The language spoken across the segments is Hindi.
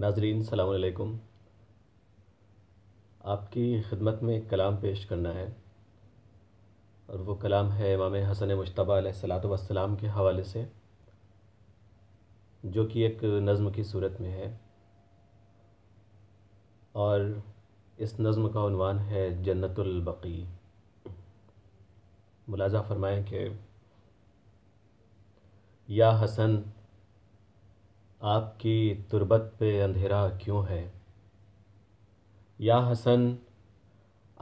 नाजरीन सलामकुम आपकी खिदमत में एक कलाम पेश करना है और वो कलाम है इमाम हसन मुशतबा सलात वसलाम के हवाले से जो कि एक नज़म की सूरत में है और इस नज़म का उनवान है जन्नतुलबकी मुलाजा फरमाएँ कि या हसन आपकी तुरबत पे अंधेरा क्यों है या हसन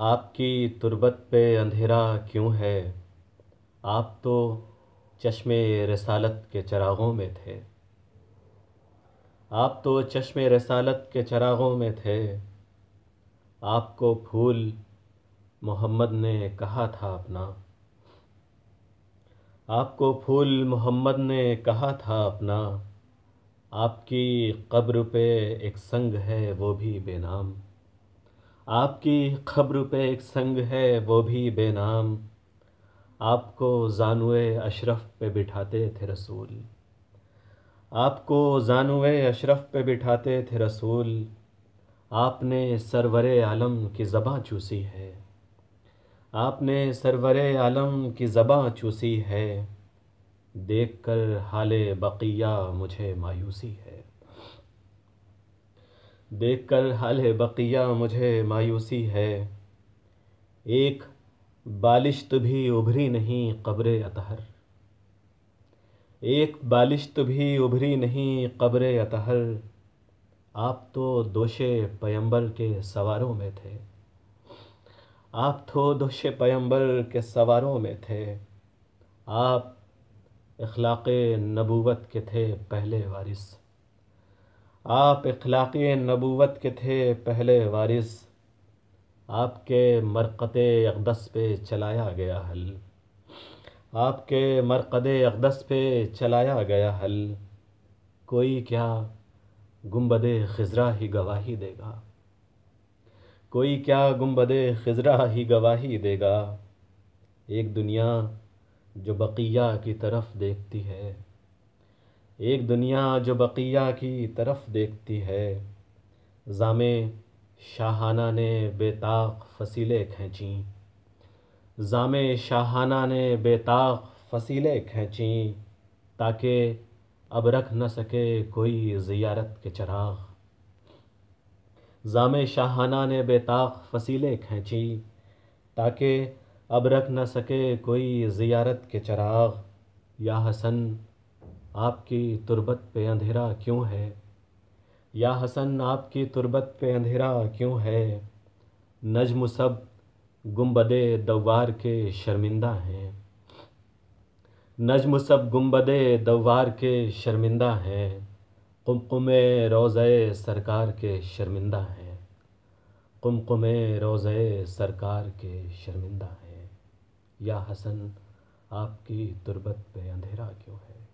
आपकी तुरबत पे अंधेरा क्यों है आप तो चश्मे रसालत के चरागों में थे आप तो चश्मे रसालत के चरागों में थे आपको फूल मोहम्मद ने कहा था अपना आपको फूल मोहम्मद ने कहा था अपना आपकी कब्र पे एक संग है वो भी बेनाम आपकी खब्र पे एक संग है वो भी बेनाम आपको जानवे अशरफ पे बिठाते थे रसूल आपको जानवे अशरफ पे बिठाते थे रसूल आपने सरवर आलम की ज़बाँ चूसी है आपने सरवर आलम की ज़बाँ चूसी है देख कर हाल बकिया मुझे मायूसी है देख कर हाल बकिया मुझे मायूसी है एक बालिश्त भी उभरी नहीं कब्र अतहर एक बालिश्त भी उभरी नहीं कब्र अतहर आप तो दोषे पयंबर के सवारों में थे आप तो दोषे पयंबर के सवारों में थे आप अखलाक नबूवत के थे पहले वारिस आप अखलाक नबूवत के थे पहले वारिस आपके मरकद अकदस पे चलाया गया हल आपके मरकद अकदस पे चलाया गया हल कोई क्या गुम्बद खजरा ही गवाही देगा कोई क्या गुम्बद खजरा ही गवाही देगा एक दुनिया जो बकिया की तरफ देखती है एक दुनिया जो बकिया की तरफ देखती है जाम शाहाना ने बेताक फसीलें खींची जाम शाहाना ने बेताक फसीलें खींची ताकि अब रख न सके कोई ज़ियारत के चराग जाम शाहाना ने बेताक फसीलें खींची ताकि अब रख न सके कोई ज़ियारत के चराग या हसन आपकी तुरबत पे अंधेरा क्यों है या हसन आपकी तुरबत पे अंधेरा क्यों है नजम सब गुम्बद दवार के शर्मिंदा हैं नजम सब गुम्बद दवार के शर्मिंदा हैं कुमकुम रोज़ सरकार के शर्मिंदा हैं कुमकुम रोज़ सरकार के शर्मिंदा हैं या हसन आपकी तुरबत पे अंधेरा क्यों है